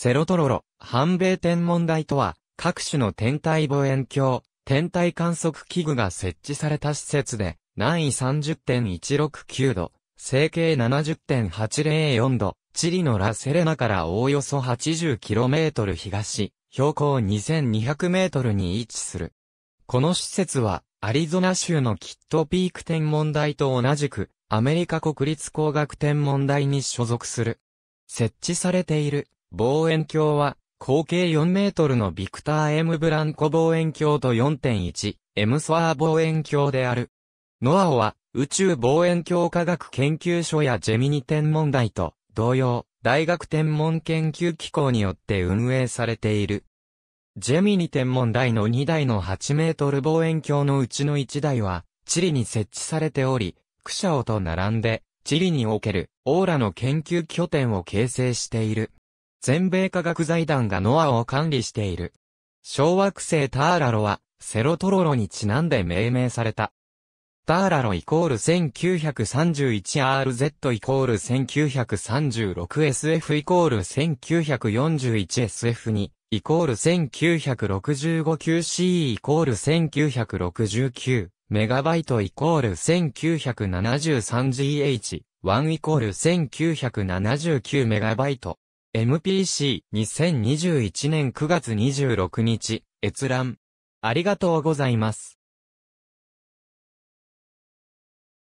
セロトロロ、半米天文台とは、各種の天体望遠鏡、天体観測器具が設置された施設で、南緯30.169度、西経70.804度、チリのラセレナからおおよそ 80km 東、標高 2200m に位置する。この施設は、アリゾナ州のキットピーク天文台と同じく、アメリカ国立工学天文台に所属する。設置されている望遠鏡は、口径4メートルのビクターエム・ブランコ望遠鏡と4 1ム・スワー望遠鏡である。ノアオは、宇宙望遠鏡科学研究所やジェミニ天文台と、同様、大学天文研究機構によって運営されている。ジェミニ天文台の2台の8メートル望遠鏡のうちの1台は、チリに設置されており、クシャオと並んで、チリにおけるオーラの研究拠点を形成している。全米科学財団がノアを管理している。小惑星ターラロは、セロトロロにちなんで命名された。ターラロイコール 1931RZ イコール 1936SF イコール 1941SF2 イコール 1965QC イコール 1969MB イコール 1973GH1 イコール 1979MB MPC2021 年9月26日、閲覧。ありがとうございます。